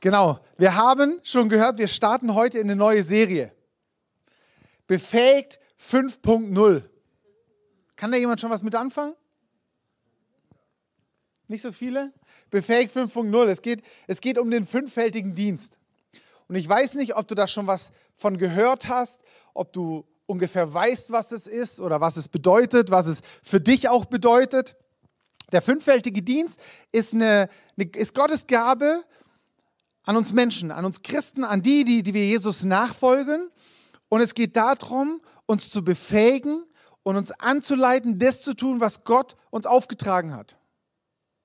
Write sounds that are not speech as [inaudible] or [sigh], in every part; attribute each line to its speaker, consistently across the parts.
Speaker 1: Genau, wir haben schon gehört, wir starten heute in eine neue Serie. Befähigt 5.0. Kann da jemand schon was mit anfangen? Nicht so viele? Befähigt 5.0. Es geht, es geht um den fünffältigen Dienst. Und ich weiß nicht, ob du da schon was von gehört hast, ob du ungefähr weißt, was es ist oder was es bedeutet, was es für dich auch bedeutet. Der fünffältige Dienst ist, eine, eine, ist Gottes Gabe an uns Menschen, an uns Christen, an die, die, die wir Jesus nachfolgen. Und es geht darum, uns zu befähigen und uns anzuleiten, das zu tun, was Gott uns aufgetragen hat.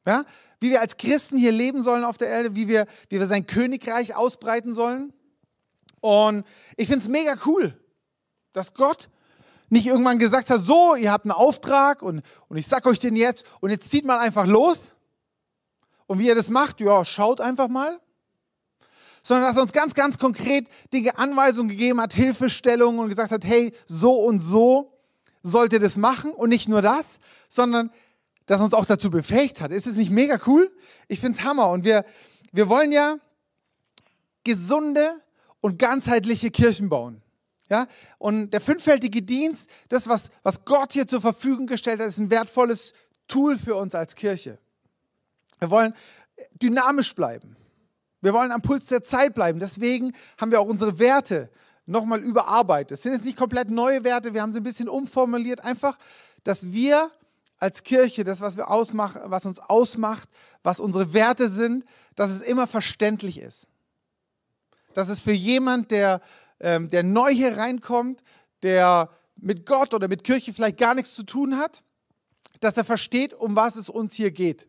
Speaker 1: Ja? Wie wir als Christen hier leben sollen auf der Erde, wie wir, wie wir sein Königreich ausbreiten sollen. Und ich finde es mega cool, dass Gott nicht irgendwann gesagt hat, so, ihr habt einen Auftrag und, und ich sag euch den jetzt und jetzt zieht mal einfach los. Und wie ihr das macht, ja, schaut einfach mal sondern dass er uns ganz, ganz konkret Dinge, Anweisungen gegeben hat, Hilfestellungen und gesagt hat, hey, so und so sollt ihr das machen und nicht nur das, sondern dass er uns auch dazu befähigt hat. Ist es nicht mega cool? Ich finde es Hammer und wir, wir wollen ja gesunde und ganzheitliche Kirchen bauen. Ja? Und der fünffältige Dienst, das, was, was Gott hier zur Verfügung gestellt hat, ist ein wertvolles Tool für uns als Kirche. Wir wollen dynamisch bleiben. Wir wollen am Puls der Zeit bleiben. Deswegen haben wir auch unsere Werte nochmal überarbeitet. Es sind jetzt nicht komplett neue Werte, wir haben sie ein bisschen umformuliert. Einfach, dass wir als Kirche, das, was, wir ausmachen, was uns ausmacht, was unsere Werte sind, dass es immer verständlich ist. Dass es für jemand, der, ähm, der neu hier reinkommt, der mit Gott oder mit Kirche vielleicht gar nichts zu tun hat, dass er versteht, um was es uns hier geht.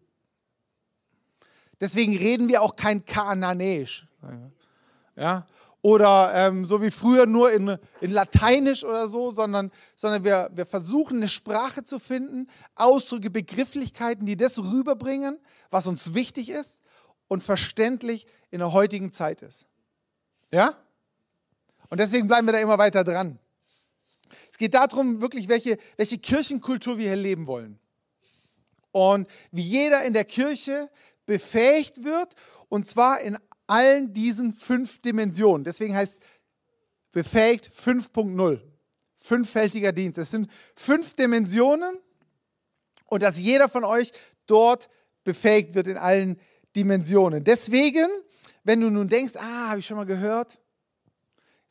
Speaker 1: Deswegen reden wir auch kein Kananäisch. Ja? Oder ähm, so wie früher nur in, in Lateinisch oder so, sondern, sondern wir, wir versuchen eine Sprache zu finden, Ausdrücke, Begrifflichkeiten, die das rüberbringen, was uns wichtig ist und verständlich in der heutigen Zeit ist. Ja? Und deswegen bleiben wir da immer weiter dran. Es geht darum, wirklich, welche, welche Kirchenkultur wir hier leben wollen. Und wie jeder in der Kirche befähigt wird, und zwar in allen diesen fünf Dimensionen. Deswegen heißt befähigt 5.0, fünffältiger Dienst. Es sind fünf Dimensionen und dass jeder von euch dort befähigt wird in allen Dimensionen. Deswegen, wenn du nun denkst, ah, habe ich schon mal gehört,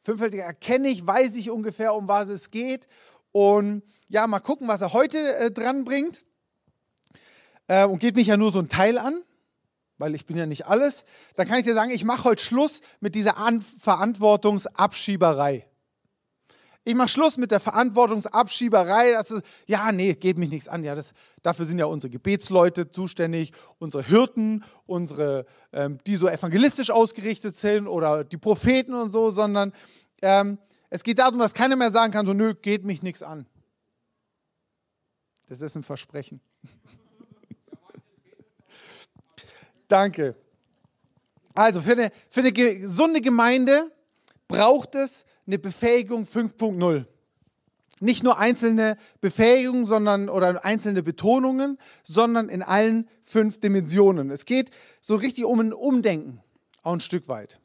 Speaker 1: fünffältiger erkenne ich, weiß ich ungefähr, um was es geht und ja, mal gucken, was er heute äh, dran bringt. Äh, und geht mich ja nur so ein Teil an weil ich bin ja nicht alles, dann kann ich dir sagen, ich mache heute Schluss mit dieser An Verantwortungsabschieberei. Ich mache Schluss mit der Verantwortungsabschieberei. dass du, ja, nee, geht mich nichts an. Ja, das, dafür sind ja unsere Gebetsleute zuständig, unsere Hirten, unsere, ähm, die so evangelistisch ausgerichtet sind oder die Propheten und so, sondern ähm, es geht darum, dass keiner mehr sagen kann, so, nö, geht mich nichts an. Das ist ein Versprechen. [laughs] Danke. Also für eine, für eine gesunde Gemeinde braucht es eine Befähigung 5.0. Nicht nur einzelne Befähigungen sondern, oder einzelne Betonungen, sondern in allen fünf Dimensionen. Es geht so richtig um ein Umdenken, auch ein Stück weit.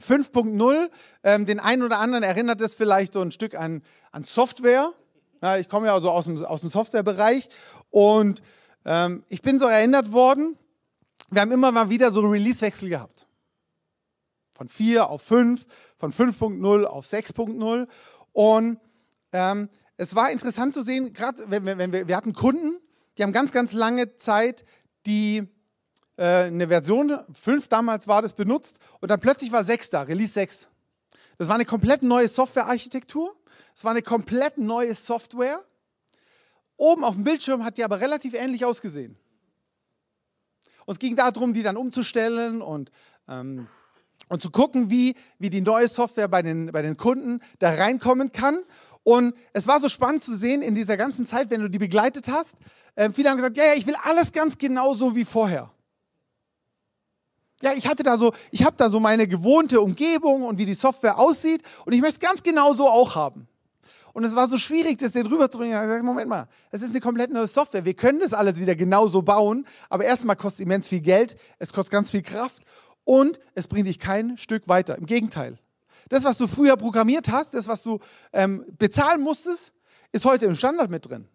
Speaker 1: 5.0, ähm, den einen oder anderen erinnert es vielleicht so ein Stück an, an Software. Ja, ich komme ja so aus dem, aus dem Softwarebereich und ähm, ich bin so erinnert worden, wir haben immer mal wieder so Release-Wechsel gehabt. Von 4 auf 5, von 5.0 auf 6.0. Und ähm, es war interessant zu sehen, gerade wenn, wenn, wir, wir hatten Kunden, die haben ganz, ganz lange Zeit die äh, eine Version 5 damals war das benutzt und dann plötzlich war 6 da, Release 6. Das war eine komplett neue Softwarearchitektur, es war eine komplett neue Software. Oben auf dem Bildschirm hat die aber relativ ähnlich ausgesehen. Und es ging darum, die dann umzustellen und, ähm, und zu gucken, wie, wie die neue Software bei den, bei den Kunden da reinkommen kann. Und es war so spannend zu sehen in dieser ganzen Zeit, wenn du die begleitet hast. Äh, viele haben gesagt, ja, ja, ich will alles ganz genau so wie vorher. Ja, ich hatte da so, ich habe da so meine gewohnte Umgebung und wie die Software aussieht und ich möchte es ganz genau so auch haben. Und es war so schwierig, das denen rüberzubringen. Ich habe gesagt, Moment mal, es ist eine komplett neue Software. Wir können das alles wieder genauso bauen, aber erstmal kostet es immens viel Geld, es kostet ganz viel Kraft und es bringt dich kein Stück weiter. Im Gegenteil. Das, was du früher programmiert hast, das, was du ähm, bezahlen musstest, ist heute im Standard mit drin.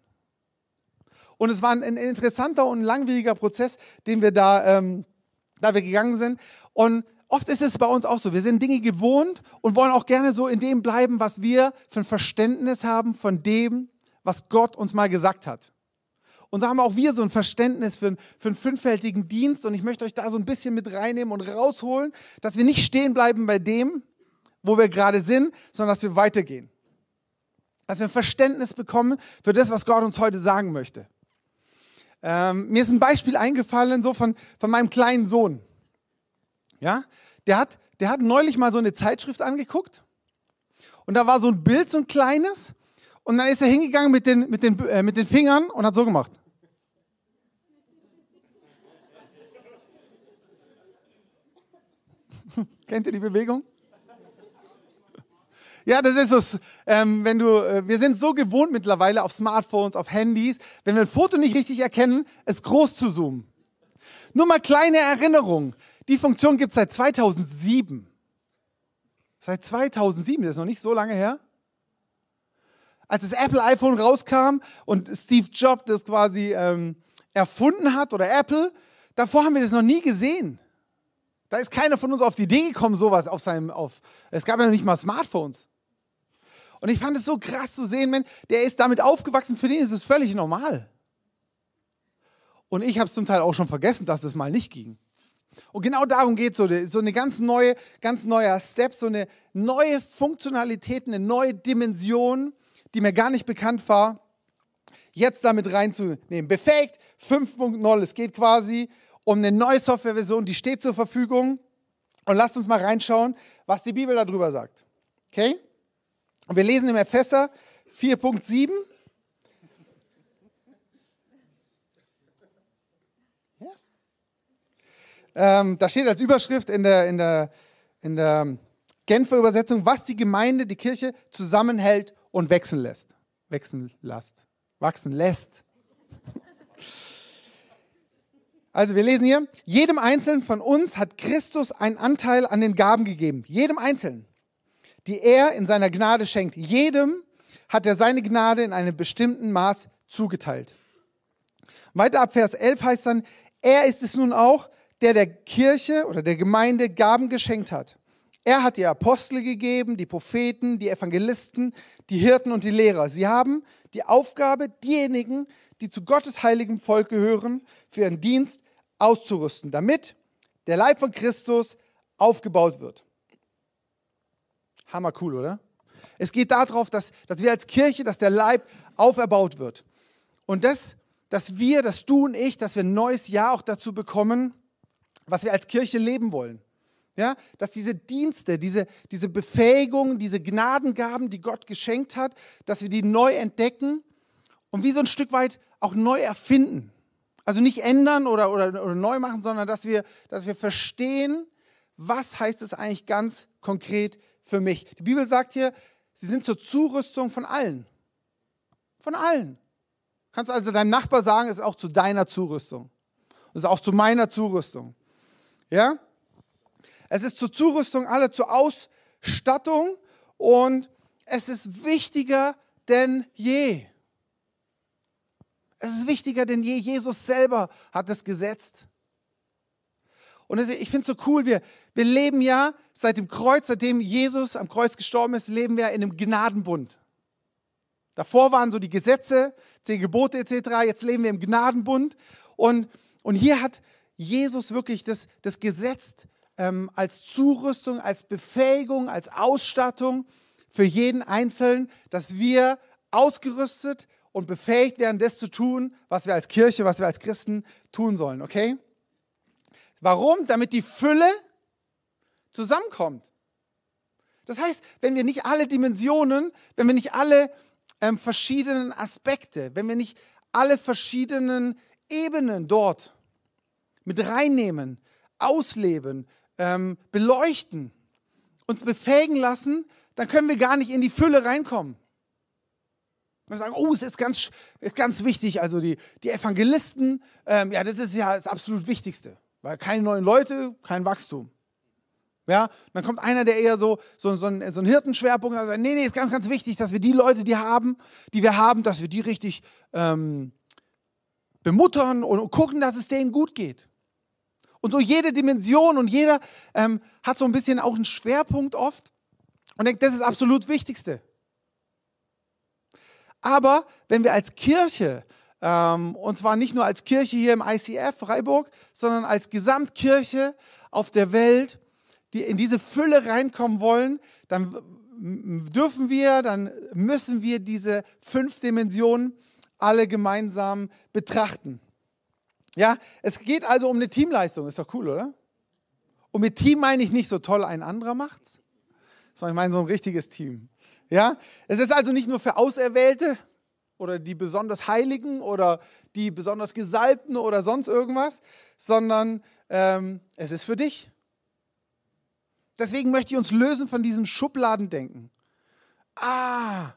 Speaker 1: Und es war ein, ein interessanter und langwieriger Prozess, den wir da, ähm, da wir gegangen sind. Und oft ist es bei uns auch so, wir sind Dinge gewohnt und wollen auch gerne so in dem bleiben, was wir für ein Verständnis haben von dem, was Gott uns mal gesagt hat. Und so haben auch wir so ein Verständnis für, für einen fünffältigen Dienst und ich möchte euch da so ein bisschen mit reinnehmen und rausholen, dass wir nicht stehen bleiben bei dem, wo wir gerade sind, sondern dass wir weitergehen. Dass wir ein Verständnis bekommen für das, was Gott uns heute sagen möchte. Ähm, mir ist ein Beispiel eingefallen, so von, von meinem kleinen Sohn. Ja? Der, hat, der hat neulich mal so eine Zeitschrift angeguckt und da war so ein Bild, so ein kleines und dann ist er hingegangen mit den, mit den, äh, mit den Fingern und hat so gemacht. [laughs] Kennt ihr die Bewegung? Ja, das ist es. Ähm, wenn du, äh, wir sind so gewohnt mittlerweile auf Smartphones, auf Handys, wenn wir ein Foto nicht richtig erkennen, es groß zu zoomen. Nur mal kleine Erinnerung. Die Funktion gibt es seit 2007. Seit 2007, das ist noch nicht so lange her. Als das Apple iPhone rauskam und Steve Jobs das quasi ähm, erfunden hat oder Apple, davor haben wir das noch nie gesehen. Da ist keiner von uns auf die Idee gekommen, sowas auf seinem, auf, es gab ja noch nicht mal Smartphones. Und ich fand es so krass zu sehen, man, der ist damit aufgewachsen, für den ist es völlig normal. Und ich habe es zum Teil auch schon vergessen, dass es das mal nicht ging. Und genau darum geht es, so, so eine ganz neue, ganz neuer Step, so eine neue Funktionalität, eine neue Dimension, die mir gar nicht bekannt war, jetzt damit reinzunehmen. Befaked 5.0, es geht quasi um eine neue Softwareversion, die steht zur Verfügung. Und lasst uns mal reinschauen, was die Bibel darüber sagt. Okay? Und wir lesen im Epheser 4.7. Ähm, da steht als Überschrift in der, in, der, in der Genfer Übersetzung, was die Gemeinde, die Kirche zusammenhält und wechseln lässt. Wechseln lässt. Wachsen lässt. Also wir lesen hier, jedem Einzelnen von uns hat Christus einen Anteil an den Gaben gegeben. Jedem Einzelnen, die er in seiner Gnade schenkt. Jedem hat er seine Gnade in einem bestimmten Maß zugeteilt. Weiter ab Vers 11 heißt dann, er ist es nun auch, der der Kirche oder der Gemeinde Gaben geschenkt hat. Er hat ihr Apostel gegeben, die Propheten, die Evangelisten, die Hirten und die Lehrer. Sie haben die Aufgabe, diejenigen, die zu Gottes heiligem Volk gehören, für ihren Dienst auszurüsten, damit der Leib von Christus aufgebaut wird. Hammer cool, oder? Es geht darauf, dass, dass wir als Kirche, dass der Leib auferbaut wird. Und das, dass wir, dass du und ich, dass wir ein neues Jahr auch dazu bekommen, was wir als Kirche leben wollen. Ja, dass diese Dienste, diese, diese Befähigungen, diese Gnadengaben, die Gott geschenkt hat, dass wir die neu entdecken und wie so ein Stück weit auch neu erfinden. Also nicht ändern oder, oder, oder neu machen, sondern dass wir, dass wir verstehen, was heißt es eigentlich ganz konkret für mich. Die Bibel sagt hier, sie sind zur Zurüstung von allen. Von allen. Kannst also deinem Nachbar sagen, es ist auch zu deiner Zurüstung. Es ist auch zu meiner Zurüstung. Ja? Es ist zur Zurüstung aller, zur Ausstattung und es ist wichtiger denn je. Es ist wichtiger denn je. Jesus selber hat es gesetzt. Und ich finde es so cool, wir, wir leben ja seit dem Kreuz, seitdem Jesus am Kreuz gestorben ist, leben wir in einem Gnadenbund. Davor waren so die Gesetze, zehn Gebote etc. Jetzt leben wir im Gnadenbund. Und, und hier hat Jesus wirklich das, das Gesetz ähm, als Zurüstung, als Befähigung, als Ausstattung für jeden Einzelnen, dass wir ausgerüstet und befähigt werden, das zu tun, was wir als Kirche, was wir als Christen tun sollen, okay? Warum? Damit die Fülle zusammenkommt. Das heißt, wenn wir nicht alle Dimensionen, wenn wir nicht alle ähm, verschiedenen Aspekte, wenn wir nicht alle verschiedenen Ebenen dort mit reinnehmen, ausleben, ähm, beleuchten, uns befähigen lassen, dann können wir gar nicht in die Fülle reinkommen. Wir sagen, oh, es ist ganz, ist ganz wichtig, also die, die Evangelisten, ähm, ja, das ist ja das absolut Wichtigste, weil keine neuen Leute, kein Wachstum. Ja, dann kommt einer, der eher so, so, so, einen, so einen Hirtenschwerpunkt hat, sagt, nee, nee, ist ganz, ganz wichtig, dass wir die Leute, die haben, die wir haben, dass wir die richtig ähm, bemuttern und gucken, dass es denen gut geht. Und so jede Dimension und jeder ähm, hat so ein bisschen auch einen Schwerpunkt oft und denkt, das ist absolut Wichtigste. Aber wenn wir als Kirche, ähm, und zwar nicht nur als Kirche hier im ICF Freiburg, sondern als Gesamtkirche auf der Welt, die in diese Fülle reinkommen wollen, dann dürfen wir, dann müssen wir diese fünf Dimensionen alle gemeinsam betrachten. Ja, es geht also um eine Teamleistung, ist doch cool, oder? Und mit Team meine ich nicht so toll, ein anderer macht's, sondern ich meine so ein richtiges Team. Ja, es ist also nicht nur für Auserwählte oder die besonders Heiligen oder die besonders Gesalbten oder sonst irgendwas, sondern ähm, es ist für dich. Deswegen möchte ich uns lösen von diesem Schubladendenken. Ah,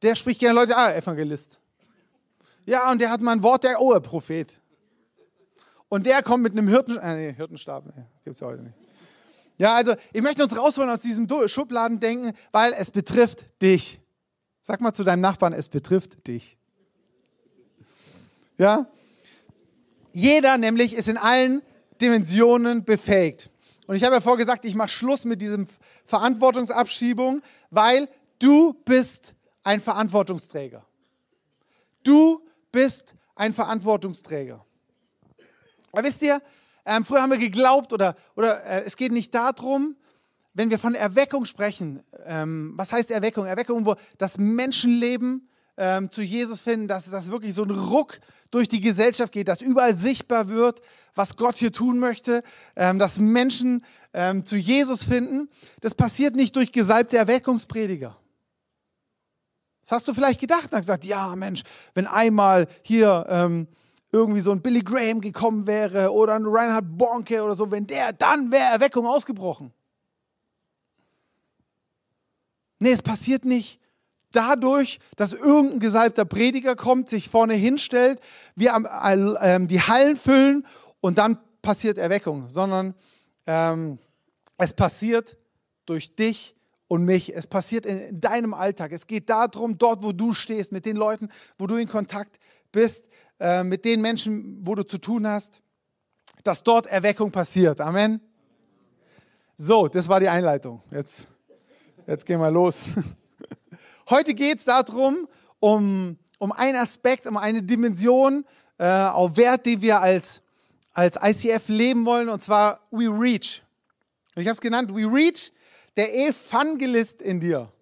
Speaker 1: der spricht gerne Leute, ah, Evangelist. Ja, und der hat mal ein Wort, der, oh, Prophet. Und der kommt mit einem Hirten, äh, nee, Hirtenstab, nee, gibt es ja heute nicht. Ja, also ich möchte uns rausholen aus diesem Schubladendenken, weil es betrifft dich. Sag mal zu deinem Nachbarn, es betrifft dich. Ja? Jeder nämlich ist in allen Dimensionen befähigt. Und ich habe ja vorgesagt, ich mache Schluss mit diesem Verantwortungsabschiebung, weil du bist ein Verantwortungsträger. Du bist ein Verantwortungsträger. Aber wisst ihr, ähm, früher haben wir geglaubt oder, oder äh, es geht nicht darum, wenn wir von Erweckung sprechen. Ähm, was heißt Erweckung? Erweckung, wo das Menschenleben ähm, zu Jesus finden, dass das wirklich so ein Ruck durch die Gesellschaft geht, dass überall sichtbar wird, was Gott hier tun möchte, ähm, dass Menschen ähm, zu Jesus finden. Das passiert nicht durch gesalbte Erweckungsprediger. Das hast du vielleicht gedacht und gesagt, ja Mensch, wenn einmal hier Ähm, irgendwie so ein Billy Graham gekommen wäre oder ein Reinhard Bonke oder so, wenn der, dann wäre Erweckung ausgebrochen. Nee, es passiert nicht dadurch, dass irgendein gesalbter Prediger kommt, sich vorne hinstellt, wir am, äh, die Hallen füllen und dann passiert Erweckung, sondern ähm, es passiert durch dich und mich. Es passiert in, in deinem Alltag. Es geht darum, dort, wo du stehst, mit den Leuten, wo du in Kontakt bist, äh, mit den Menschen, wo du zu tun hast, dass dort Erweckung passiert. Amen. So, das war die Einleitung. Jetzt, jetzt gehen wir los. [laughs] Heute geht es darum, um, um einen Aspekt, um eine Dimension, äh, auf Wert, den wir als, als ICF leben wollen, und zwar We Reach. Ich habe es genannt, We Reach, der Evangelist in dir.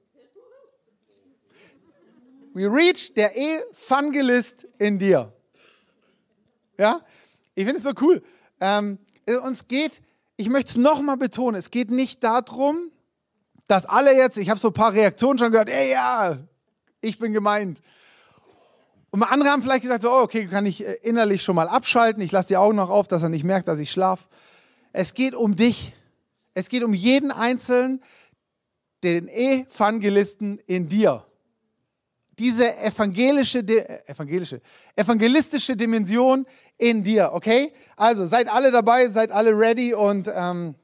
Speaker 1: We Reach, der Evangelist in dir. Ja? Ich finde es so cool. Ähm, äh, uns geht, ich möchte es nochmal betonen, es geht nicht darum, dass alle jetzt, ich habe so ein paar Reaktionen schon gehört, ey, ja, ich bin gemeint. Und andere haben vielleicht gesagt, so, oh, okay, kann ich äh, innerlich schon mal abschalten, ich lasse die Augen noch auf, dass er nicht merkt, dass ich schlafe. Es geht um dich. Es geht um jeden Einzelnen, den Evangelisten in dir diese evangelische, äh, evangelische, evangelistische Dimension in dir, okay? Also seid alle dabei, seid alle ready und ähm,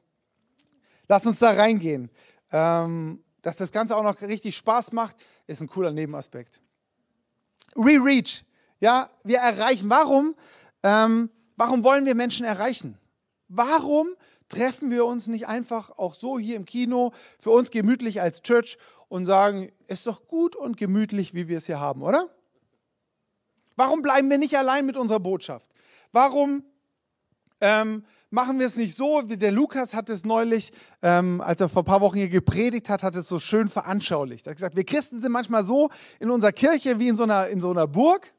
Speaker 1: lasst uns da reingehen. Ähm, dass das Ganze auch noch richtig Spaß macht, ist ein cooler Nebenaspekt. Re-reach, ja, wir erreichen. Warum? Ähm, warum wollen wir Menschen erreichen? Warum treffen wir uns nicht einfach auch so hier im Kino, für uns gemütlich als Church und sagen, ist doch gut und gemütlich, wie wir es hier haben, oder? Warum bleiben wir nicht allein mit unserer Botschaft? Warum ähm, machen wir es nicht so? Der Lukas hat es neulich, ähm, als er vor ein paar Wochen hier gepredigt hat, hat es so schön veranschaulicht. Er hat gesagt, wir Christen sind manchmal so in unserer Kirche wie in so einer, in so einer Burg.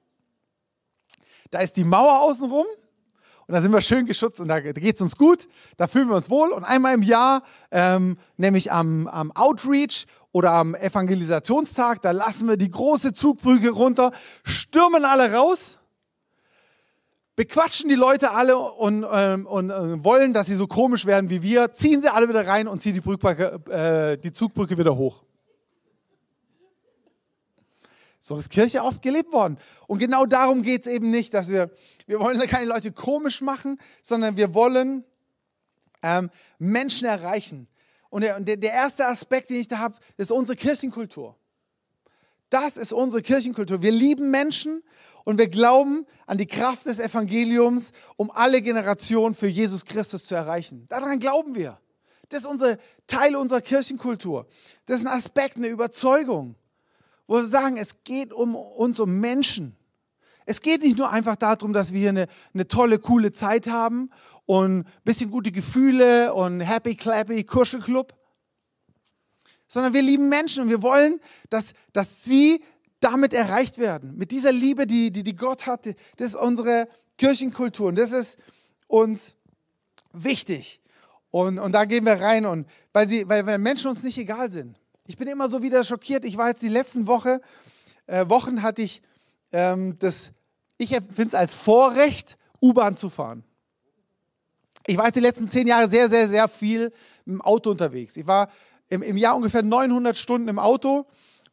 Speaker 1: Da ist die Mauer außenrum und da sind wir schön geschützt und da geht es uns gut, da fühlen wir uns wohl. Und einmal im Jahr, ähm, nämlich am, am Outreach oder am Evangelisationstag, da lassen wir die große Zugbrücke runter, stürmen alle raus, bequatschen die Leute alle und, ähm, und äh, wollen, dass sie so komisch werden wie wir, ziehen sie alle wieder rein und ziehen die, Brückbrücke, äh, die Zugbrücke wieder hoch. So ist Kirche oft gelebt worden. Und genau darum geht es eben nicht, dass wir, wir wollen keine Leute komisch machen, sondern wir wollen ähm, Menschen erreichen. Und der, der erste Aspekt, den ich da habe, ist unsere Kirchenkultur. Das ist unsere Kirchenkultur. Wir lieben Menschen und wir glauben an die Kraft des Evangeliums, um alle Generationen für Jesus Christus zu erreichen. Daran glauben wir. Das ist unser Teil unserer Kirchenkultur. Das ist ein Aspekt, eine Überzeugung, wo wir sagen, es geht um uns, um Menschen. Es geht nicht nur einfach darum, dass wir hier eine, eine tolle, coole Zeit haben und ein bisschen gute Gefühle und happy, clappy, Kuschelclub, sondern wir lieben Menschen und wir wollen, dass, dass sie damit erreicht werden. Mit dieser Liebe, die, die, die Gott hat, das ist unsere Kirchenkultur und das ist uns wichtig. Und, und da gehen wir rein, und, weil, sie, weil, weil Menschen uns nicht egal sind. Ich bin immer so wieder schockiert. Ich war jetzt die letzten Woche, äh, Wochen hatte ich ähm, das ich empfinde es als Vorrecht, U-Bahn zu fahren. Ich war jetzt die letzten zehn Jahre sehr, sehr, sehr viel im Auto unterwegs. Ich war im, im Jahr ungefähr 900 Stunden im Auto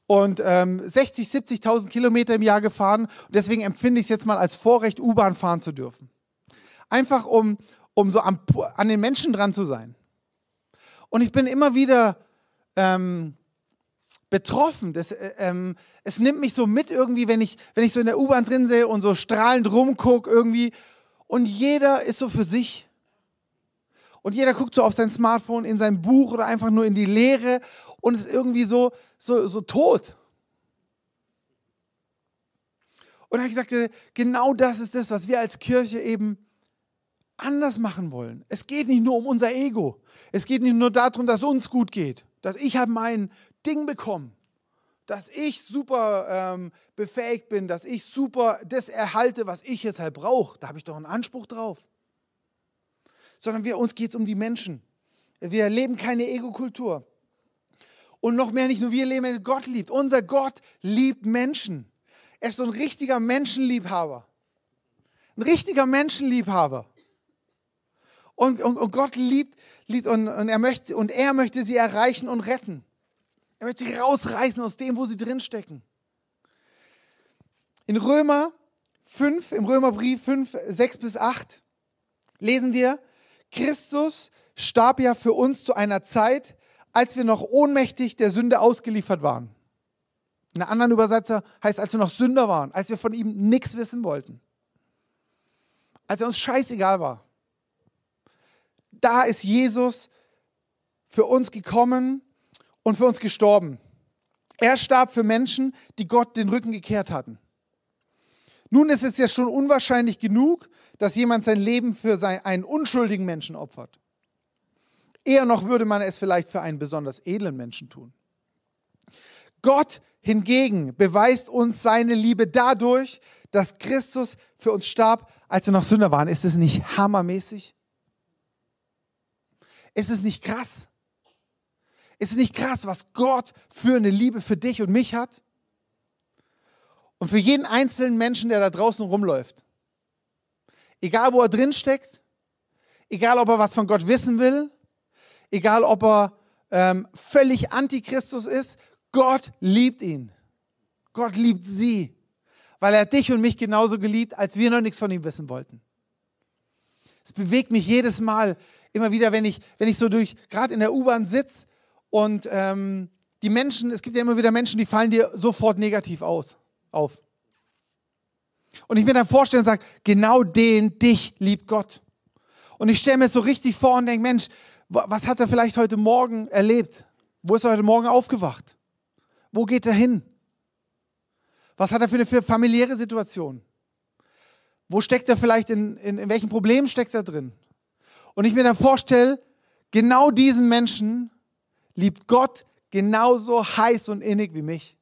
Speaker 1: und ähm, 60, 70.000 Kilometer im Jahr gefahren. Und deswegen empfinde ich es jetzt mal als Vorrecht, U-Bahn fahren zu dürfen. Einfach um, um so am, an den Menschen dran zu sein. Und ich bin immer wieder ähm, betroffen. Das, äh, ähm, es nimmt mich so mit irgendwie, wenn ich, wenn ich so in der U-Bahn drin sehe und so strahlend rumgucke irgendwie. Und jeder ist so für sich. Und jeder guckt so auf sein Smartphone, in sein Buch oder einfach nur in die Leere und ist irgendwie so, so, so tot. Und ich sagte, äh, genau das ist das, was wir als Kirche eben anders machen wollen. Es geht nicht nur um unser Ego. Es geht nicht nur darum, dass uns gut geht, dass ich halt meinen Ding bekommen. Dass ich super ähm, befähigt bin, dass ich super das erhalte, was ich jetzt halt brauche. Da habe ich doch einen Anspruch drauf. Sondern wir, uns geht es um die Menschen. Wir leben keine Ego-Kultur. Und noch mehr, nicht nur wir leben, Gott liebt. Unser Gott liebt Menschen. Er ist so ein richtiger Menschenliebhaber. Ein richtiger Menschenliebhaber. Und, und, und Gott liebt, liebt und, und, er möchte, und er möchte sie erreichen und retten. Er möchte sie rausreißen aus dem, wo sie drinstecken. In Römer 5, im Römerbrief 5, 6 bis 8 lesen wir, Christus starb ja für uns zu einer Zeit, als wir noch ohnmächtig der Sünde ausgeliefert waren. In einem anderen Übersetzer heißt, als wir noch Sünder waren, als wir von ihm nichts wissen wollten. Als er uns scheißegal war. Da ist Jesus für uns gekommen und für uns gestorben. Er starb für Menschen, die Gott den Rücken gekehrt hatten. Nun ist es ja schon unwahrscheinlich genug, dass jemand sein Leben für einen unschuldigen Menschen opfert. Eher noch würde man es vielleicht für einen besonders edlen Menschen tun. Gott hingegen beweist uns seine Liebe dadurch, dass Christus für uns starb, als wir noch Sünder waren. Ist es nicht hammermäßig? Ist es nicht krass? Ist es nicht krass, was Gott für eine Liebe für dich und mich hat? Und für jeden einzelnen Menschen, der da draußen rumläuft. Egal, wo er drin steckt, egal, ob er was von Gott wissen will, egal, ob er ähm, völlig Antichristus ist, Gott liebt ihn. Gott liebt sie, weil er dich und mich genauso geliebt, als wir noch nichts von ihm wissen wollten. Es bewegt mich jedes Mal, immer wieder, wenn ich, wenn ich so durch, gerade in der U-Bahn sitze und ähm, die Menschen, es gibt ja immer wieder Menschen, die fallen dir sofort negativ aus, auf. Und ich mir dann vorstelle und sage, genau den, dich liebt Gott. Und ich stelle mir es so richtig vor und denke, Mensch, was hat er vielleicht heute Morgen erlebt? Wo ist er heute Morgen aufgewacht? Wo geht er hin? Was hat er für eine familiäre Situation? Wo steckt er vielleicht in, in, in welchen Problemen steckt er drin? Und ich mir dann vorstelle, genau diesen Menschen liebt Gott genauso heiß und innig wie mich.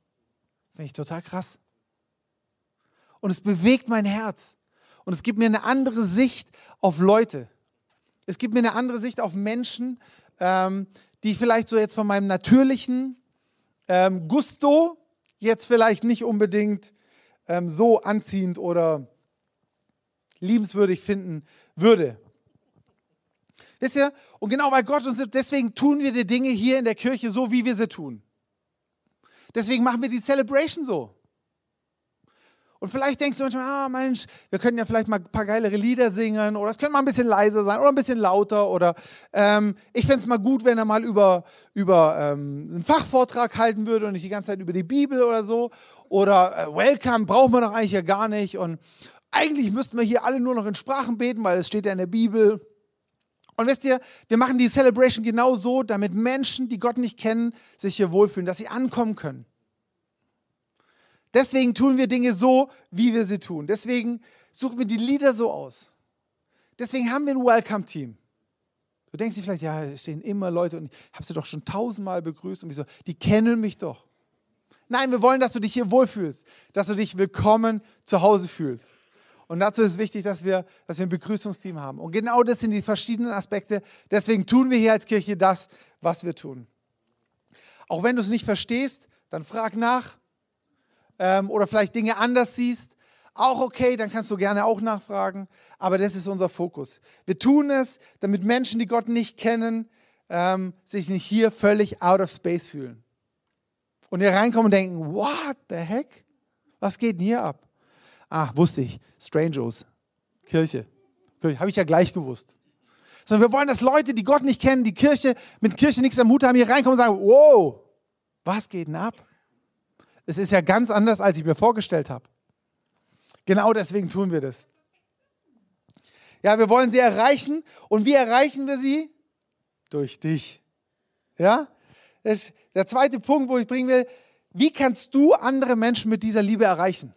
Speaker 1: Finde ich total krass. Und es bewegt mein Herz. Und es gibt mir eine andere Sicht auf Leute. Es gibt mir eine andere Sicht auf Menschen, ähm, die ich vielleicht so jetzt von meinem natürlichen ähm, Gusto jetzt vielleicht nicht unbedingt ähm, so anziehend oder liebenswürdig finden würde. Wisst ihr? Und genau weil Gott uns deswegen tun wir die Dinge hier in der Kirche so, wie wir sie tun. Deswegen machen wir die Celebration so. Und vielleicht denkst du manchmal, ah Mensch, wir können ja vielleicht mal ein paar geilere Lieder singen oder es könnte mal ein bisschen leiser sein oder ein bisschen lauter oder ähm, ich fände es mal gut, wenn er mal über, über ähm, einen Fachvortrag halten würde und nicht die ganze Zeit über die Bibel oder so oder äh, Welcome brauchen wir doch eigentlich ja gar nicht und eigentlich müssten wir hier alle nur noch in Sprachen beten, weil es steht ja in der Bibel. Und wisst ihr, wir machen die Celebration genau so, damit Menschen, die Gott nicht kennen, sich hier wohlfühlen, dass sie ankommen können. Deswegen tun wir Dinge so, wie wir sie tun. Deswegen suchen wir die Lieder so aus. Deswegen haben wir ein Welcome-Team. Du denkst dir vielleicht, ja, es stehen immer Leute und ich habe sie doch schon tausendmal begrüßt und wieso? Die kennen mich doch. Nein, wir wollen, dass du dich hier wohlfühlst, dass du dich willkommen zu Hause fühlst. Und dazu ist wichtig, dass wir, dass wir ein Begrüßungsteam haben. Und genau das sind die verschiedenen Aspekte. Deswegen tun wir hier als Kirche das, was wir tun. Auch wenn du es nicht verstehst, dann frag nach ähm, oder vielleicht Dinge anders siehst. Auch okay, dann kannst du gerne auch nachfragen. Aber das ist unser Fokus. Wir tun es, damit Menschen, die Gott nicht kennen, ähm, sich nicht hier völlig out of space fühlen. Und hier reinkommen und denken, what the heck? Was geht denn hier ab? Ah, wusste ich. Strangers. Kirche. Kirche. Habe ich ja gleich gewusst. Sondern wir wollen, dass Leute, die Gott nicht kennen, die Kirche, mit Kirche nichts am Hut haben, hier reinkommen und sagen, wow, was geht denn ab? Es ist ja ganz anders, als ich mir vorgestellt habe. Genau deswegen tun wir das. Ja, wir wollen sie erreichen. Und wie erreichen wir sie? Durch dich. Ja? Das ist der zweite Punkt, wo ich bringen will, wie kannst du andere Menschen mit dieser Liebe erreichen?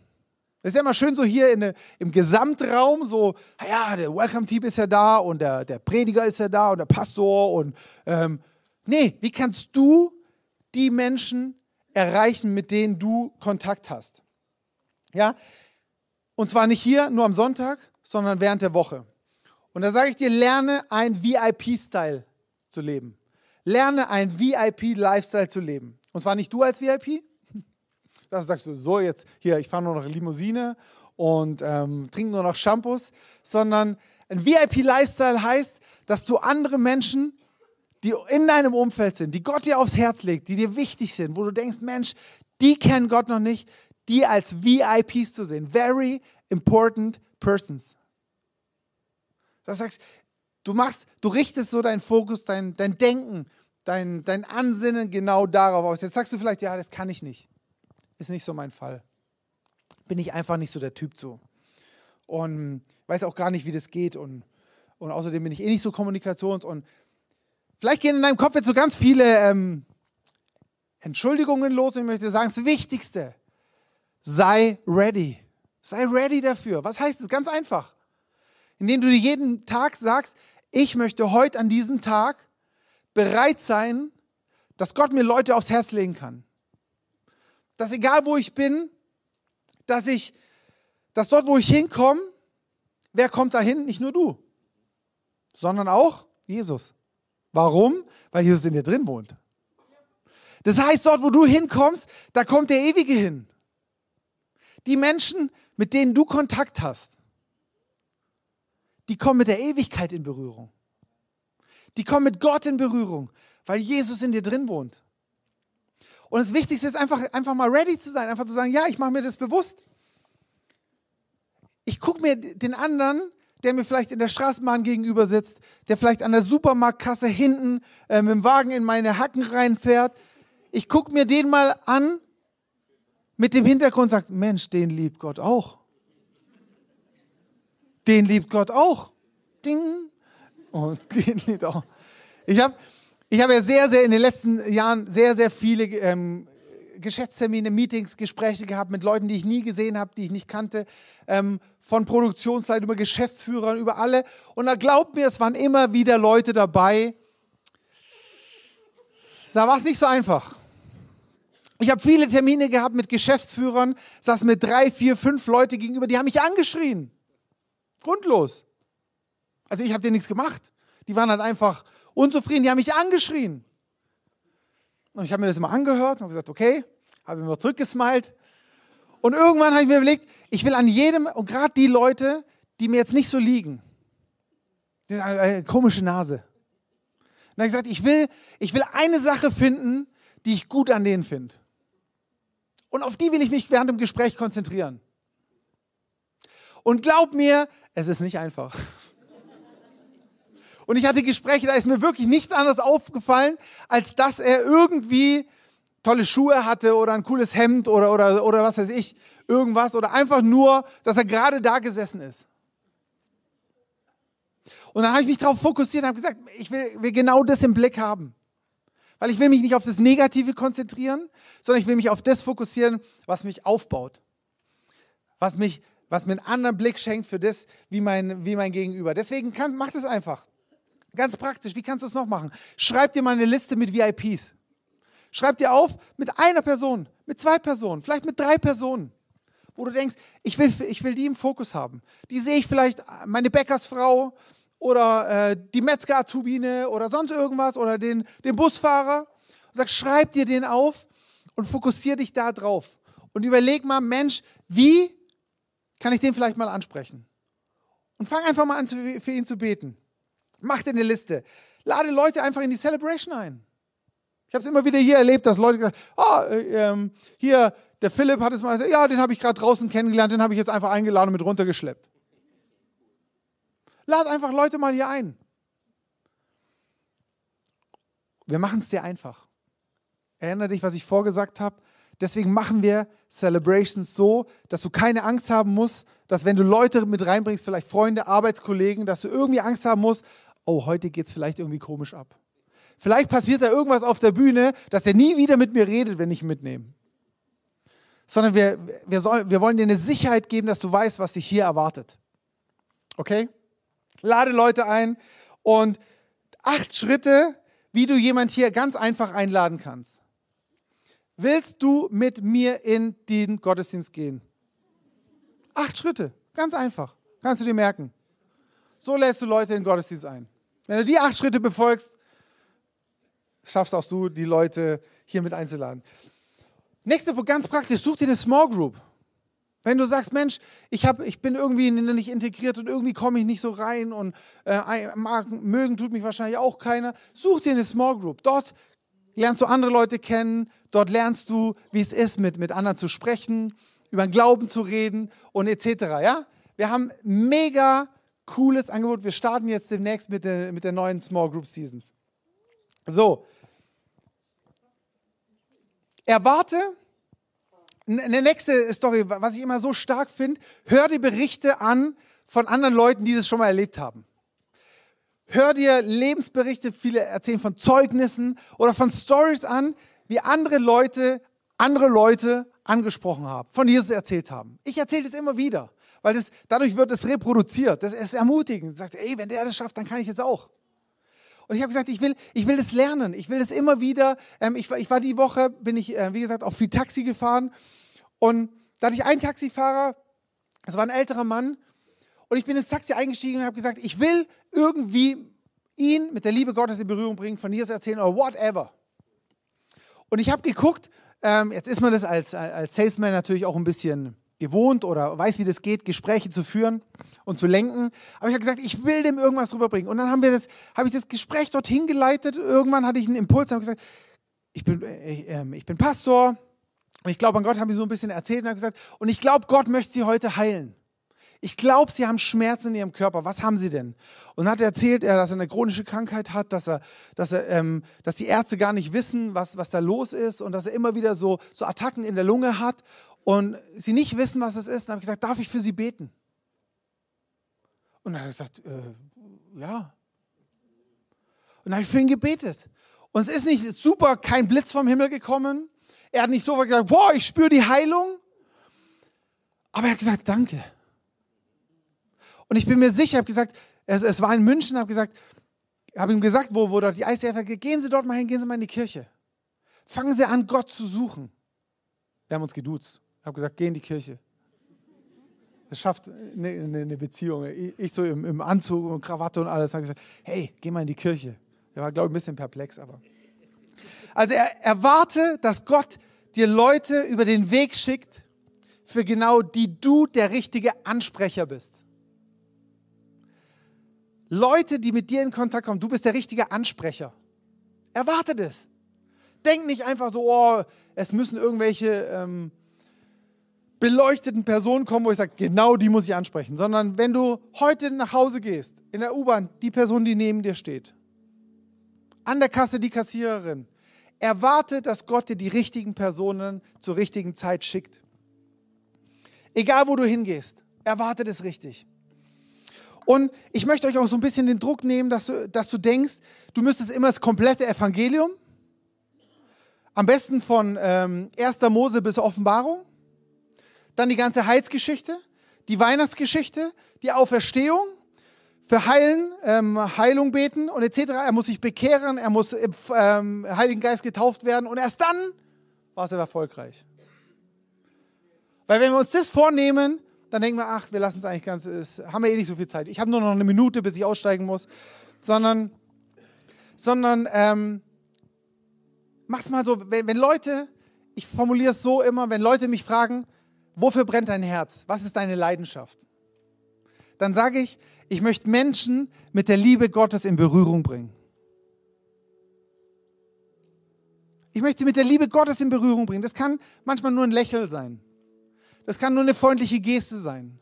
Speaker 1: Das ist ja immer schön so hier in, im Gesamtraum, so, ah ja, der Welcome-Team ist ja da und der, der, Prediger ist ja da und der Pastor und, ähm, nee, wie kannst du die Menschen erreichen, mit denen du Kontakt hast? Ja, und zwar nicht hier, nur am Sonntag, sondern während der Woche. Und da sage ich dir, lerne ein VIP-Style zu leben. Lerne ein VIP-Lifestyle zu leben. Und zwar nicht du als VIP, das sagst du, so jetzt hier, ich fahre nur noch Limousine und ähm, trinke nur noch Shampoos, sondern ein VIP-Lifestyle heißt, dass du andere Menschen, die in deinem Umfeld sind, die Gott dir aufs Herz legt, die dir wichtig sind, wo du denkst, Mensch, die kennen Gott noch nicht, die als VIPs zu sehen. Very important persons. Das sagst, du machst, du richtest so deinen Fokus, dein, dein Denken, dein, dein Ansinnen genau darauf aus. Jetzt sagst du vielleicht, ja, das kann ich nicht. Ist nicht so mein Fall. Bin ich einfach nicht so der Typ so. Und weiß auch gar nicht, wie das geht. Und, und außerdem bin ich eh nicht so kommunikations- und vielleicht gehen in deinem Kopf jetzt so ganz viele ähm, Entschuldigungen los. Und ich möchte sagen, das Wichtigste, sei ready. Sei ready dafür. Was heißt es? Ganz einfach. Indem du dir jeden Tag sagst, ich möchte heute an diesem Tag bereit sein, dass Gott mir Leute aufs Herz legen kann dass egal wo ich bin, dass ich, dass dort, wo ich hinkomme, wer kommt dahin? Nicht nur du, sondern auch Jesus. Warum? Weil Jesus in dir drin wohnt. Das heißt, dort, wo du hinkommst, da kommt der Ewige hin. Die Menschen, mit denen du Kontakt hast, die kommen mit der Ewigkeit in Berührung. Die kommen mit Gott in Berührung, weil Jesus in dir drin wohnt. Und das Wichtigste ist einfach, einfach mal ready zu sein, einfach zu sagen, ja, ich mache mir das bewusst. Ich gucke mir den anderen, der mir vielleicht in der Straßenbahn gegenüber sitzt, der vielleicht an der Supermarktkasse hinten äh, mit dem Wagen in meine Hacken reinfährt. Ich gucke mir den mal an mit dem Hintergrund sagt, Mensch, den liebt Gott auch. Den liebt Gott auch. Ding. Und [laughs] den liebt auch. Ich habe ich habe ja sehr, sehr in den letzten Jahren sehr, sehr viele ähm, Geschäftstermine, Meetings, Gespräche gehabt mit Leuten, die ich nie gesehen habe, die ich nicht kannte, ähm, von Produktionsleitern über Geschäftsführern, über alle. Und da glaubt mir, es waren immer wieder Leute dabei. Da war es nicht so einfach. Ich habe viele Termine gehabt mit Geschäftsführern, saß mit drei, vier, fünf Leute gegenüber, die haben mich angeschrien. Grundlos. Also ich habe dir nichts gemacht. Die waren halt einfach unzufrieden, die haben mich angeschrien. Und ich habe mir das immer angehört und gesagt, okay, habe immer zurückgesmiled. Und irgendwann habe ich mir überlegt, ich will an jedem, und gerade die Leute, die mir jetzt nicht so liegen, eine komische Nase. Und dann habe ich gesagt, ich will, ich will eine Sache finden, die ich gut an denen finde. Und auf die will ich mich während dem Gespräch konzentrieren. Und glaub mir, es ist nicht einfach. [laughs] Und ich hatte Gespräche, da ist mir wirklich nichts anderes aufgefallen, als dass er irgendwie tolle Schuhe hatte oder ein cooles Hemd oder, oder, oder was weiß ich, irgendwas. Oder einfach nur, dass er gerade da gesessen ist. Und dann habe ich mich darauf fokussiert und habe gesagt, ich will, will genau das im Blick haben. Weil ich will mich nicht auf das Negative konzentrieren, sondern ich will mich auf das fokussieren, was mich aufbaut. Was, mich, was mir einen anderen Blick schenkt für das, wie mein, wie mein Gegenüber. Deswegen kann, macht es einfach. Ganz praktisch, wie kannst du es noch machen? Schreib dir mal eine Liste mit VIPs. Schreib dir auf mit einer Person, mit zwei Personen, vielleicht mit drei Personen, wo du denkst, ich will, ich will die im Fokus haben. Die sehe ich vielleicht, meine Bäckersfrau oder äh, die Metzger-Azubine oder sonst irgendwas oder den, den Busfahrer. Und sag, schreib dir den auf und fokussiere dich da drauf. Und überleg mal, Mensch, wie kann ich den vielleicht mal ansprechen? Und fang einfach mal an, für ihn zu beten. Mach dir eine Liste. Lade Leute einfach in die Celebration ein. Ich habe es immer wieder hier erlebt, dass Leute gesagt haben, oh, äh, ähm, hier, der Philipp hat es mal gesagt, ja, den habe ich gerade draußen kennengelernt, den habe ich jetzt einfach eingeladen und mit runtergeschleppt. Lade einfach Leute mal hier ein. Wir machen es dir einfach. Erinnere dich, was ich vorgesagt habe. Deswegen machen wir Celebrations so, dass du keine Angst haben musst, dass wenn du Leute mit reinbringst, vielleicht Freunde, Arbeitskollegen, dass du irgendwie Angst haben musst, oh, heute geht es vielleicht irgendwie komisch ab. Vielleicht passiert da irgendwas auf der Bühne, dass er nie wieder mit mir redet, wenn ich ihn mitnehme. Sondern wir, wir, soll, wir wollen dir eine Sicherheit geben, dass du weißt, was dich hier erwartet. Okay? Lade Leute ein und acht Schritte, wie du jemand hier ganz einfach einladen kannst. Willst du mit mir in den Gottesdienst gehen? Acht Schritte, ganz einfach, kannst du dir merken. So lädst du Leute in den Gottesdienst ein. Wenn du die acht Schritte befolgst, schaffst auch du, die Leute hier mit einzuladen. Nächster Punkt, ganz praktisch, such dir eine Small Group. Wenn du sagst, Mensch, ich, hab, ich bin irgendwie nicht integriert und irgendwie komme ich nicht so rein und äh, mag, mögen tut mich wahrscheinlich auch keiner, such dir eine Small Group. Dort lernst du andere Leute kennen, dort lernst du, wie es ist, mit, mit anderen zu sprechen, über den Glauben zu reden und etc. Ja? Wir haben mega cooles Angebot. Wir starten jetzt demnächst mit der, mit der neuen Small Group Seasons. So. Erwarte. Eine nächste Story, was ich immer so stark finde, hör dir Berichte an von anderen Leuten, die das schon mal erlebt haben. Hör dir Lebensberichte, viele erzählen von Zeugnissen oder von Stories an, wie andere Leute andere Leute angesprochen haben, von Jesus erzählt haben. Ich erzähle das immer wieder weil das, dadurch wird es reproduziert. Das ist ermutigend. Sagt, ey, wenn der das schafft, dann kann ich es auch. Und ich habe gesagt, ich will, ich will das lernen. Ich will das immer wieder. Ähm, ich, ich, war die Woche, bin ich, äh, wie gesagt, auch viel Taxi gefahren. Und da hatte ich einen Taxifahrer, das war ein älterer Mann. Und ich bin ins Taxi eingestiegen und habe gesagt, ich will irgendwie ihn mit der Liebe Gottes in Berührung bringen, von Jesus erzählen oder whatever. Und ich habe geguckt, ähm, jetzt ist man das als, als Salesman natürlich auch ein bisschen gewohnt oder weiß, wie das geht, Gespräche zu führen und zu lenken. Aber ich habe gesagt, ich will dem irgendwas rüberbringen. Und dann haben wir das, habe ich das Gespräch dorthin geleitet. Irgendwann hatte ich einen Impuls und habe gesagt, ich bin, ich, äh, ähm, ich bin Pastor und ich glaube an Gott, habe ich so ein bisschen erzählt und habe gesagt, und ich glaube, Gott möchte sie heute heilen. Ich glaube, sie haben Schmerzen in ihrem Körper. Was haben sie denn? Und hat erzählt, dass er eine chronische Krankheit hat, dass, er, dass, er, ähm, dass die Ärzte gar nicht wissen, was, was da los ist und dass er immer wieder so, so Attacken in der Lunge hat und sie nicht wissen, was es ist. Dann habe ich gesagt, darf ich für sie beten? Und dann hat er gesagt, äh, ja. Und dann habe ich für ihn gebetet. Und es ist nicht super, kein Blitz vom Himmel gekommen. Er hat nicht sofort gesagt, boah, ich spüre die Heilung. Aber er hat gesagt, danke. Und ich bin mir sicher, habe gesagt, es, es, war in München, habe gesagt, habe ihm gesagt, wo, wo dort die ICF, gehen Sie dort mal hin, gehen Sie mal in die Kirche. Fangen Sie an, Gott zu suchen. Wir haben uns geduzt habe gesagt, geh in die Kirche. Das schafft eine, eine Beziehung. Ich so im, im, Anzug und Krawatte und alles, habe gesagt, hey, geh mal in die Kirche. Er war, glaube ich, ein bisschen perplex, aber. Also er, erwarte, dass Gott dir Leute über den Weg schickt, für genau die du der richtige Ansprecher bist. Leute, die mit dir in Kontakt kommen, du bist der richtige Ansprecher. Erwarte das. Denk nicht einfach so, oh, es müssen irgendwelche... Ähm, beleuchteten Personen kommen, wo ich sage, genau die muss ich ansprechen, sondern wenn du heute nach Hause gehst, in der U-Bahn, die Person, die neben dir steht, an der Kasse die Kassiererin, erwarte, dass Gott dir die richtigen Personen zur richtigen Zeit schickt. Egal, wo du hingehst, erwarte es richtig. Und ich möchte euch auch so ein bisschen den Druck nehmen, dass du, dass du denkst, du müsstest immer das komplette Evangelium, am besten von ähm, 1. Mose bis Offenbarung, dann die ganze Heilsgeschichte, die Weihnachtsgeschichte, die Auferstehung, für Heilen, ähm, Heilung beten und etc. Er muss sich bekehren, er muss im ähm, Heiligen Geist getauft werden und erst dann war es erfolgreich. Weil wenn wir uns das vornehmen, dann denken wir, ach, wir lassen es eigentlich ganz, es haben wir eh nicht so viel Zeit. Ich habe nur noch eine Minute, bis ich aussteigen muss. Sondern, sondern ähm, mach's mal so, wenn, wenn Leute, ich formuliere es so immer, wenn Leute mich fragen, wofür brennt dein Herz? Was ist deine Leidenschaft? Dann sage ich, ich möchte Menschen mit der Liebe Gottes in Berührung bringen. Ich möchte sie mit der Liebe Gottes in Berührung bringen. Das kann manchmal nur ein Lächeln sein. Das kann nur eine freundliche Geste sein.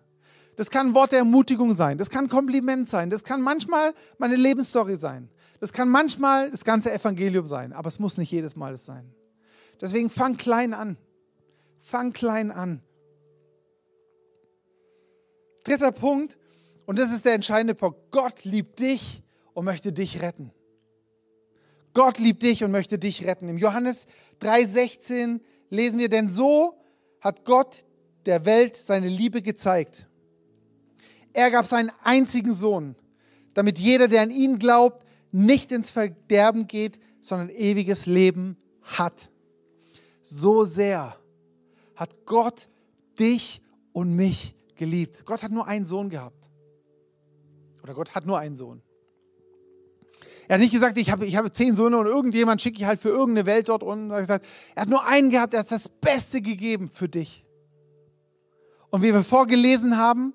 Speaker 1: Das kann ein Wort der Ermutigung sein. Das kann ein Kompliment sein. Das kann manchmal meine Lebensstory sein. Das kann manchmal das ganze Evangelium sein. Aber es muss nicht jedes Mal das sein. Deswegen fang klein an. Fang klein an. Dritter Punkt, und das ist der entscheidende Punkt, Gott liebt dich und möchte dich retten. Gott liebt dich und möchte dich retten. Im Johannes 3:16 lesen wir, denn so hat Gott der Welt seine Liebe gezeigt. Er gab seinen einzigen Sohn, damit jeder, der an ihn glaubt, nicht ins Verderben geht, sondern ewiges Leben hat. So sehr hat Gott dich und mich gezeigt geliebt. Gott hat nur einen Sohn gehabt. Oder Gott hat nur einen Sohn. Er hat nicht gesagt, ich habe, ich habe zehn Söhne und irgendjemand schicke ich halt für irgendeine Welt dort unten. Er hat gesagt, er hat nur einen gehabt, er hat das Beste gegeben für dich. Und wie wir vorgelesen haben,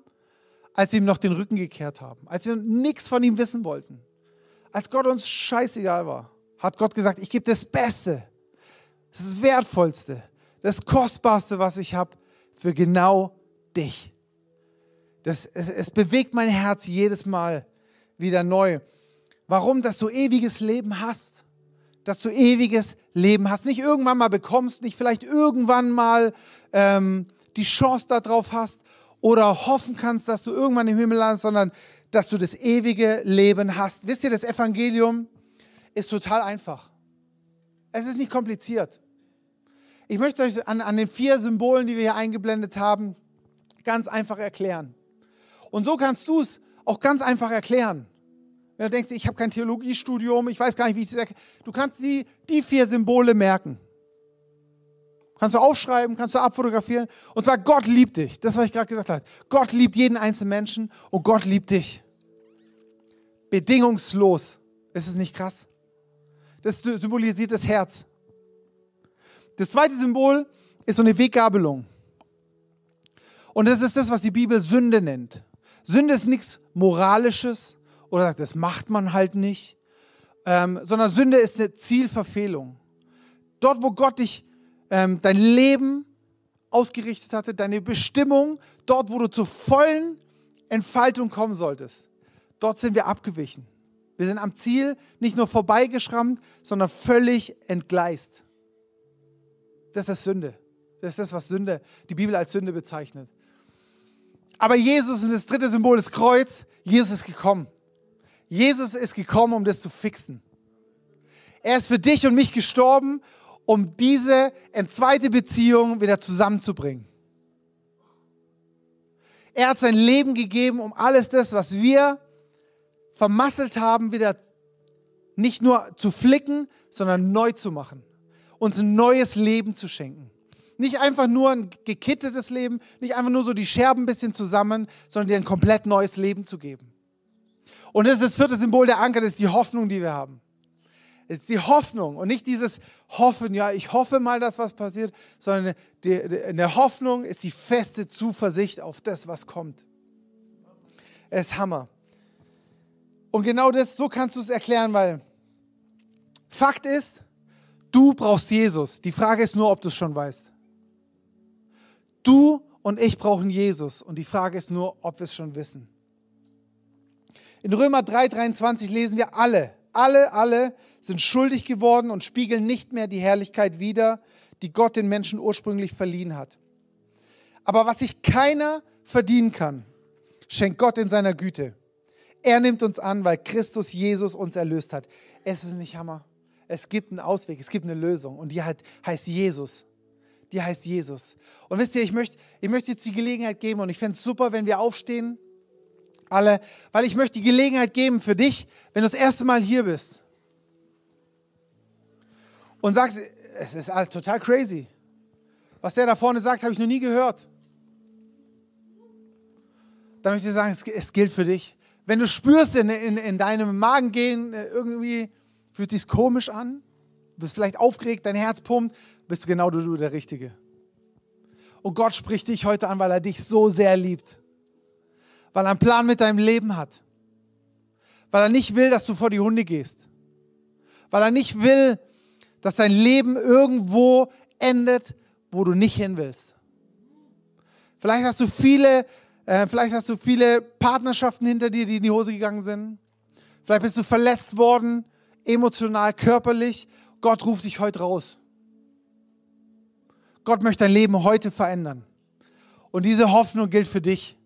Speaker 1: als wir ihm noch den Rücken gekehrt haben, als wir nichts von ihm wissen wollten, als Gott uns scheißegal war, hat Gott gesagt, ich gebe das Beste, das Wertvollste, das Kostbarste, was ich habe, für genau dich. Das, es, es bewegt mein Herz jedes Mal wieder neu. Warum? Dass du ewiges Leben hast. Dass du ewiges Leben hast. Nicht irgendwann mal bekommst, nicht vielleicht irgendwann mal ähm, die Chance darauf hast oder hoffen kannst, dass du irgendwann im Himmel landest, sondern dass du das ewige Leben hast. Wisst ihr, das Evangelium ist total einfach. Es ist nicht kompliziert. Ich möchte euch an, an den vier Symbolen, die wir hier eingeblendet haben, ganz einfach erklären. Und so kannst du es auch ganz einfach erklären. Wenn du denkst, ich habe kein Theologiestudium, ich weiß gar nicht, wie ich es erkläre. Du kannst die, die vier Symbole merken. Kannst du aufschreiben, kannst du abfotografieren. Und zwar, Gott liebt dich. Das, was ich gerade gesagt habe. Gott liebt jeden einzelnen Menschen und Gott liebt dich. Bedingungslos. Ist es nicht krass? Das symbolisiert das Herz. Das zweite Symbol ist so eine Weggabelung. Und das ist das, was die Bibel Sünde nennt. Sünde ist nichts Moralisches oder das macht man halt nicht, ähm, sondern Sünde ist eine Zielverfehlung. Dort, wo Gott dich, ähm, dein Leben ausgerichtet hatte, deine Bestimmung, dort, wo du zur vollen Entfaltung kommen solltest, dort sind wir abgewichen. Wir sind am Ziel nicht nur vorbeigeschrammt, sondern völlig entgleist. Das ist Sünde. Das ist das, was Sünde, die Bibel als Sünde bezeichnet. Aber Jesus, und das dritte Symbol ist Kreuz, Jesus ist gekommen. Jesus ist gekommen, um das zu fixen. Er ist für dich und mich gestorben, um diese entzweite Beziehung wieder zusammenzubringen. Er hat sein Leben gegeben, um alles das, was wir vermasselt haben, wieder nicht nur zu flicken, sondern neu zu machen. Uns ein neues Leben zu schenken. Nicht einfach nur ein gekittetes Leben, nicht einfach nur so die Scherben ein bisschen zusammen, sondern dir ein komplett neues Leben zu geben. Und das ist das vierte Symbol der Anker, das ist die Hoffnung, die wir haben. Es ist die Hoffnung und nicht dieses Hoffen, ja, ich hoffe mal, dass was passiert, sondern die, in der Hoffnung ist die feste Zuversicht auf das, was kommt. Es ist Hammer. Und genau das, so kannst du es erklären, weil Fakt ist, du brauchst Jesus. Die Frage ist nur, ob du es schon weißt. Du und ich brauchen Jesus. Und die Frage ist nur, ob wir es schon wissen. In Römer 3,23 lesen wir alle, alle, alle sind schuldig geworden und spiegeln nicht mehr die Herrlichkeit wider, die Gott den Menschen ursprünglich verliehen hat. Aber was sich keiner verdienen kann, schenkt Gott in seiner Güte. Er nimmt uns an, weil Christus Jesus uns erlöst hat. Es ist nicht Hammer. Es gibt einen Ausweg, es gibt eine Lösung und die heißt Jesus die heißt Jesus. Und wisst ihr, ich möchte, ich möchte jetzt die Gelegenheit geben und ich fände es super, wenn wir aufstehen, alle, weil ich möchte die Gelegenheit geben für dich, wenn du das erste Mal hier bist und sagst, es ist total crazy. Was der da vorne sagt, habe ich noch nie gehört. Dann möchte ich sagen, es, es gilt für dich. Wenn du spürst, in, in, in deinem Magen gehen, äh, irgendwie fühlt es sich komisch an, du bist vielleicht aufgeregt, dein Herz pumpt, bist du genau du, du der Richtige. Und Gott spricht dich heute an, weil er dich so sehr liebt. Weil er einen Plan mit deinem Leben hat. Weil er nicht will, dass du vor die Hunde gehst. Weil er nicht will, dass dein Leben irgendwo endet, wo du nicht hin willst. Vielleicht hast du viele, äh, vielleicht hast du viele Partnerschaften hinter dir, die in die Hose gegangen sind. Vielleicht bist du verletzt worden, emotional, körperlich. Gott ruft dich heute raus. Gott möchte dein Leben heute verändern. Und diese Hoffnung gilt für dich.